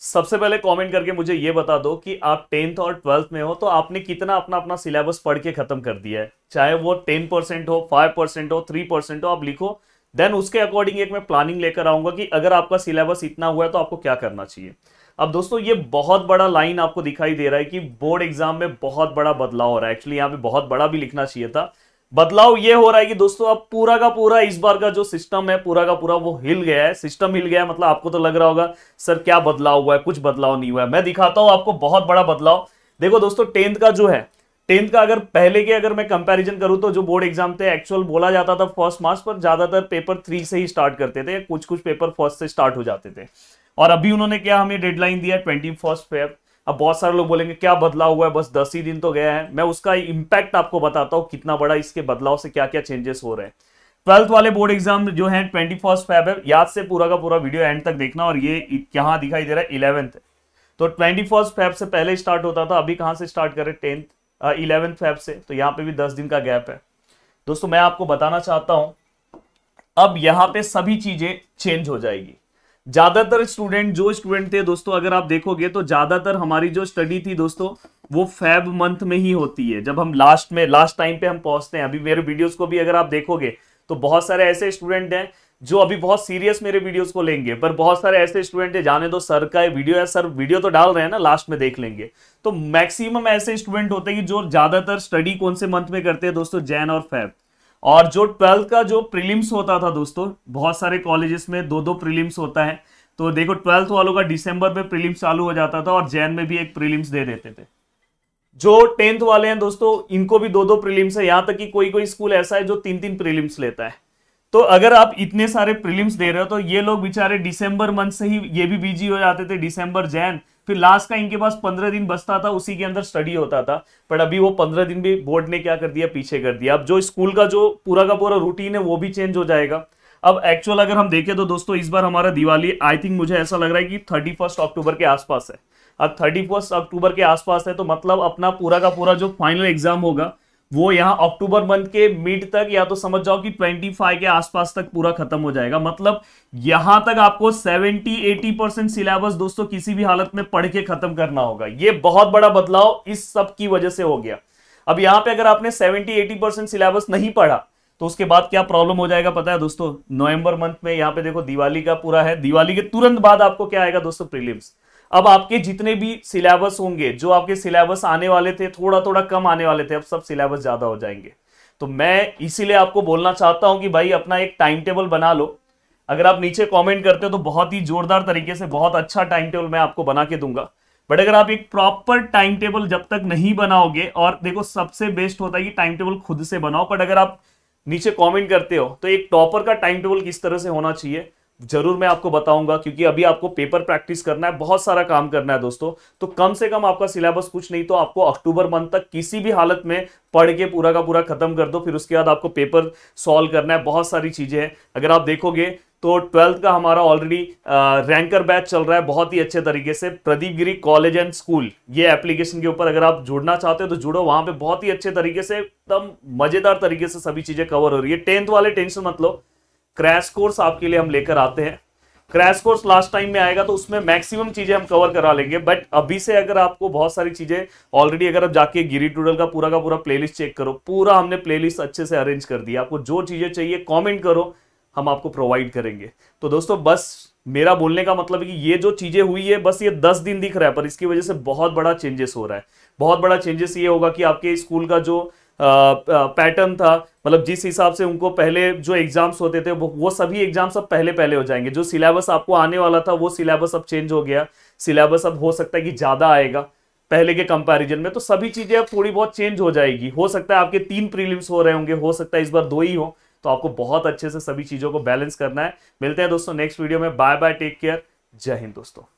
सबसे पहले कमेंट करके मुझे ये बता दो कि आप टेंथ और ट्वेल्थ में हो तो आपने कितना अपना अपना सिलेबस पढ़ के खत्म कर दिया है चाहे वो टेन परसेंट हो फाइव परसेंट हो थ्री परसेंट हो आप लिखो देन उसके अकॉर्डिंग एक मैं प्लानिंग लेकर आऊंगा कि अगर आपका सिलेबस इतना हुआ है तो आपको क्या करना चाहिए अब दोस्तों ये बहुत बड़ा लाइन आपको दिखाई दे रहा है कि बोर्ड एग्जाम में बहुत बड़ा बदलाव हो रहा है एक्चुअली यहाँ पे बहुत बड़ा भी लिखना चाहिए था बदलाव ये हो रहा है कि दोस्तों अब पूरा का पूरा इस बार का जो सिस्टम है पूरा का पूरा वो हिल गया है सिस्टम हिल गया है मतलब आपको तो लग रहा होगा सर क्या बदलाव हुआ है कुछ बदलाव नहीं हुआ है मैं दिखाता हूं आपको बहुत बड़ा बदलाव देखो दोस्तों टेंथ का जो है टेंथ का अगर पहले के अगर मैं कंपेरिजन करूं तो जो बोर्ड एग्जाम थे एक्चुअल बोला जाता था फर्स्ट मार्च पर ज्यादातर पेपर थ्री से ही स्टार्ट करते थे कुछ कुछ पेपर फर्स्ट से स्टार्ट हो जाते थे और अभी उन्होंने क्या हमें डेडलाइन दिया ट्वेंटी फर्स्ट अब बहुत सारे लोग बोलेंगे क्या बदलाव हुआ है बस दस ही दिन तो गया है मैं उसका इंपैक्ट आपको बताता हूँ कितना बड़ा इसके बदलाव से क्या क्या चेंजेस हो रहे हैं ट्वेल्थ वाले बोर्ड एग्जाम जो है ट्वेंटी फर्स्ट फैब है याद से पूरा का पूरा वीडियो एंड तक देखना और ये यहाँ दिखाई दे रहा है इलेवंथ तो ट्वेंटी फर्स्ट फैब से पहले स्टार्ट होता था अभी कहाँ से स्टार्ट करें टेंथ इलेवेंथ फैब से तो यहाँ पे भी दस दिन का गैप है दोस्तों मैं आपको बताना चाहता हूँ अब यहाँ पे सभी चीजें चेंज हो जाएगी ज्यादातर स्टूडेंट जो स्टूडेंट थे दोस्तों अगर आप देखोगे तो ज्यादातर हमारी जो स्टडी थी दोस्तों वो फैब मंथ में ही होती है जब हम लास्ट में लास्ट टाइम पे हम पहुंचते हैं अभी मेरे वीडियोस को भी अगर आप देखोगे तो बहुत सारे ऐसे स्टूडेंट हैं जो अभी बहुत सीरियस मेरे वीडियोस को लेंगे पर बहुत सारे ऐसे स्टूडेंट है जाने दो सर का वीडियो है सर वीडियो तो डाल रहे हैं ना लास्ट में देख लेंगे तो मैक्सिमम ऐसे स्टूडेंट होते हैं कि जो ज्यादातर स्टडी कौन से मंथ में करते हैं दोस्तों जैन और फैब और जो ट्वेल्थ का जो प्रीलिम्स होता था दोस्तों बहुत सारे कॉलेजेस में दो दो प्रीलिम्स होता है तो देखो ट्वेल्थ वालों का दिसंबर में प्रीलिम्स चालू हो जाता था और जैन में भी एक प्रीलिम्स दे देते थे जो टेंथ वाले हैं दोस्तों इनको भी दो दो प्रीलिम्स है यहाँ तक कि कोई कोई स्कूल ऐसा है जो तीन तीन प्रीलिम्स लेता है तो अगर आप इतने सारे प्रीलिम्स दे रहे हो तो ये लोग बेचारे दिसंबर मंथ से ही ये भी बिजी हो जाते थे दिसंबर जैन फिर लास्ट का इनके पास पंद्रह दिन बचता था उसी के अंदर स्टडी होता था पर अभी वो पंद्रह दिन भी बोर्ड ने क्या कर दिया पीछे कर दिया अब जो स्कूल का जो पूरा का पूरा रूटीन है वो भी चेंज हो जाएगा अब एक्चुअल अगर हम देखें तो दोस्तों इस बार हमारा दिवाली आई थिंक मुझे ऐसा लग रहा है कि थर्टी फर्स्ट अक्टूबर के आसपास है अब थर्टी फर्स्ट अक्टूबर के आसपास है तो मतलब अपना पूरा का पूरा जो फाइनल एग्जाम होगा वो यहां अक्टूबर मंथ के मिड तक या तो समझ जाओ कि 25 के आसपास तक पूरा खत्म हो जाएगा मतलब यहां तक आपको 70-80 परसेंट सिलेबस दोस्तों किसी भी हालत में पढ़ के खत्म करना होगा ये बहुत बड़ा बदलाव इस सब की वजह से हो गया अब यहाँ पे अगर आपने 70-80 परसेंट सिलेबस नहीं पढ़ा तो उसके बाद क्या प्रॉब्लम हो जाएगा पता है दोस्तों नवंबर मंथ में यहाँ पे देखो दिवाली का पूरा है दिवाली के तुरंत बाद आपको क्या आएगा दोस्तों प्रीलिम्स अब आपके जितने भी सिलेबस होंगे जो आपके सिलेबस आने वाले थे थोड़ा थोड़ा कम आने वाले थे अब सब सिलेबस ज़्यादा हो जाएंगे तो मैं इसीलिए आपको बोलना चाहता हूं कि भाई अपना एक टाइम टेबल बना लो अगर आप नीचे कमेंट करते हो तो बहुत ही जोरदार तरीके से बहुत अच्छा टाइम टेबल मैं आपको बना के दूंगा बट अगर आप एक प्रॉपर टाइम टेबल जब तक नहीं बनाओगे और देखो सबसे बेस्ट होता है कि टाइम टेबल खुद से बनाओ बट अगर आप नीचे कमेंट करते हो तो एक टॉपर का टाइम टेबल किस तरह से होना चाहिए जरूर मैं आपको बताऊंगा क्योंकि अभी आपको पेपर प्रैक्टिस करना है बहुत सारा काम करना है दोस्तों तो कम से कम आपका सिलेबस कुछ नहीं तो आपको अक्टूबर मंथ तक किसी भी हालत में पढ़ के पूरा का पूरा खत्म कर दो फिर उसके बाद आपको पेपर सॉल्व करना है बहुत सारी चीजें हैं अगर आप देखोगे तो ट्वेल्थ का हमारा ऑलरेडी रैंकर बैच चल रहा है बहुत ही अच्छे तरीके से Pradeep Giri college and school ये एप्लीकेशन के ऊपर अगर आप जुड़ना चाहते हो तो जुड़ो वहां पे बहुत ही अच्छे तरीके से एकदम मजेदार तरीके से सभी चीजें कवर हो रही है टेंथ वाले टेंशन मतलब क्रैश कोर्स आपके लिए हम लेकर आते हैं क्रैश कोर्स लास्ट टाइम में आएगा तो उसमें मैक्सिमम चीजें हम कवर करा लेंगे बट अभी से अगर आपको बहुत सारी चीजें ऑलरेडी अगर आप जाके गिरी टूडल का पूरा का पूरा प्लेलिस्ट चेक करो पूरा हमने प्लेलिस्ट अच्छे से अरेंज कर दिया आपको जो चीजें चाहिए कमेंट करो हम आपको प्रोवाइड करेंगे तो दोस्तों बस मेरा बोलने का मतलब है कि ये जो चीजें हुई है बस ये दस दिन दिख रहा है पर इसकी वजह से बहुत बड़ा चेंजेस हो रहा है बहुत बड़ा चेंजेस ये होगा कि आपके स्कूल का जो पैटर्न था मतलब जिस हिसाब से उनको पहले जो एग्जाम्स होते थे वो सभी एग्जाम्स अब पहले पहले हो जाएंगे जो सिलेबस आपको आने वाला था वो सिलेबस अब चेंज हो गया सिलेबस अब हो सकता है कि ज़्यादा आएगा पहले के कंपैरिजन में तो सभी चीज़ें अब थोड़ी बहुत चेंज हो जाएगी हो सकता है आपके तीन प्रीलिम्स हो रहे होंगे हो सकता है इस बार दो ही हो तो आपको बहुत अच्छे से सभी चीज़ों को बैलेंस करना है मिलते हैं दोस्तों नेक्स्ट वीडियो में bye bye take care Jai Hind दोस्तों